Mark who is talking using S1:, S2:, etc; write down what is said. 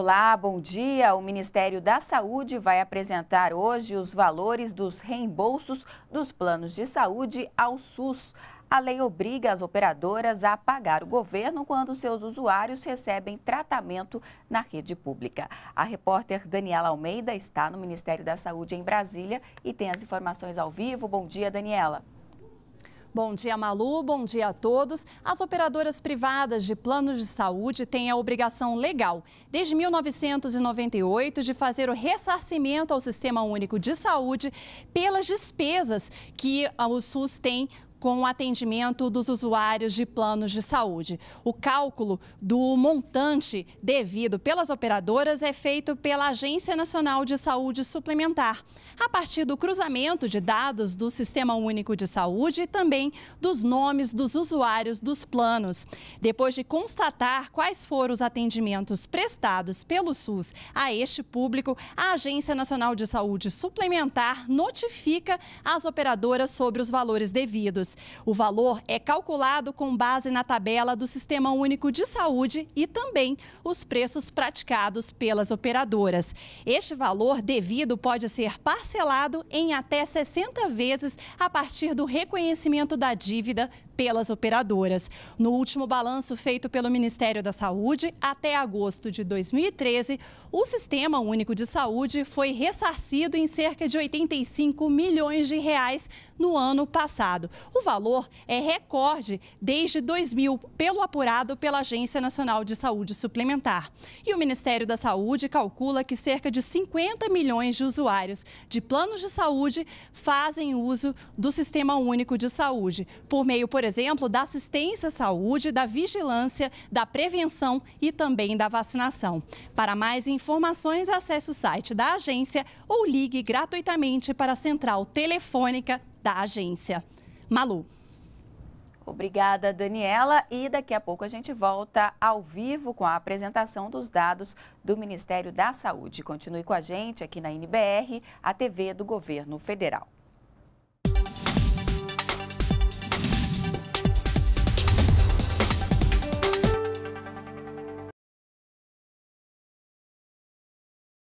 S1: Olá, bom dia. O Ministério da Saúde vai apresentar hoje os valores dos reembolsos dos planos de saúde ao SUS. A lei obriga as operadoras a pagar o governo quando seus usuários recebem tratamento na rede pública. A repórter Daniela Almeida está no Ministério da Saúde em Brasília e tem as informações ao vivo. Bom dia, Daniela.
S2: Bom dia, Malu. Bom dia a todos. As operadoras privadas de planos de saúde têm a obrigação legal, desde 1998, de fazer o ressarcimento ao Sistema Único de Saúde pelas despesas que o SUS tem com o atendimento dos usuários de planos de saúde. O cálculo do montante devido pelas operadoras é feito pela Agência Nacional de Saúde Suplementar, a partir do cruzamento de dados do Sistema Único de Saúde e também dos nomes dos usuários dos planos. Depois de constatar quais foram os atendimentos prestados pelo SUS a este público, a Agência Nacional de Saúde Suplementar notifica as operadoras sobre os valores devidos. O valor é calculado com base na tabela do Sistema Único de Saúde e também os preços praticados pelas operadoras. Este valor devido pode ser parcelado em até 60 vezes a partir do reconhecimento da dívida pelas operadoras. No último balanço feito pelo Ministério da Saúde, até agosto de 2013, o Sistema Único de Saúde foi ressarcido em cerca de 85 milhões de reais no ano passado. O valor é recorde desde 2000, pelo apurado pela Agência Nacional de Saúde Suplementar. E o Ministério da Saúde calcula que cerca de 50 milhões de usuários de planos de saúde fazem uso do Sistema Único de Saúde, por meio, por exemplo, exemplo, da assistência à saúde, da vigilância, da prevenção e também da vacinação. Para mais informações, acesse o site da agência ou ligue gratuitamente para a central telefônica da agência. Malu.
S1: Obrigada, Daniela. E daqui a pouco a gente volta ao vivo com a apresentação dos dados do Ministério da Saúde. Continue com a gente aqui na NBR, a TV do Governo Federal.